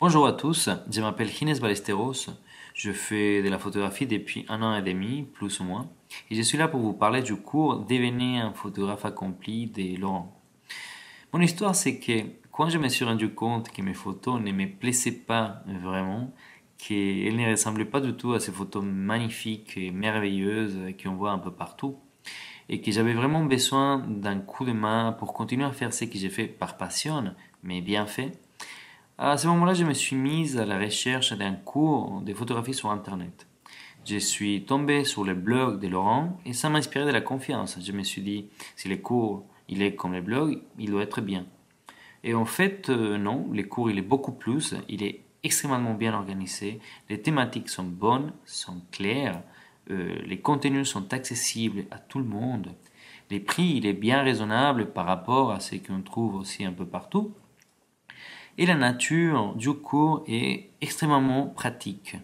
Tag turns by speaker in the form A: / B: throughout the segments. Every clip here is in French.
A: Bonjour à tous, je m'appelle Gines Ballesteros, je fais de la photographie depuis un an et demi, plus ou moins, et je suis là pour vous parler du cours Devenez un photographe accompli de Laurent. Mon histoire, c'est que quand je me suis rendu compte que mes photos ne me plaisaient pas vraiment, qu'elles ne ressemblaient pas du tout à ces photos magnifiques et merveilleuses qu'on voit un peu partout, et que j'avais vraiment besoin d'un coup de main pour continuer à faire ce que j'ai fait par passion, mais bien fait, à ce moment-là, je me suis mise à la recherche d'un cours de photographie sur Internet. Je suis tombé sur le blog de Laurent et ça m'a inspiré de la confiance. Je me suis dit, si le cours il est comme le blog, il doit être bien. Et en fait, euh, non, le cours il est beaucoup plus, il est extrêmement bien organisé, les thématiques sont bonnes, sont claires, euh, les contenus sont accessibles à tout le monde, les prix il est bien raisonnable par rapport à ce qu'on trouve aussi un peu partout. Et la nature du cours est extrêmement pratique.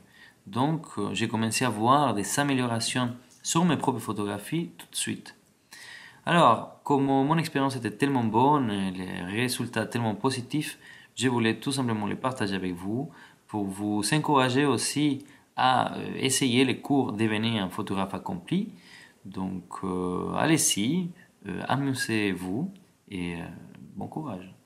A: Donc euh, j'ai commencé à voir des améliorations sur mes propres photographies tout de suite. Alors, comme mon expérience était tellement bonne, les résultats tellement positifs, je voulais tout simplement les partager avec vous pour vous encourager aussi à euh, essayer les cours Devenir un photographe accompli. Donc, euh, allez-y, amusez-vous et bon courage.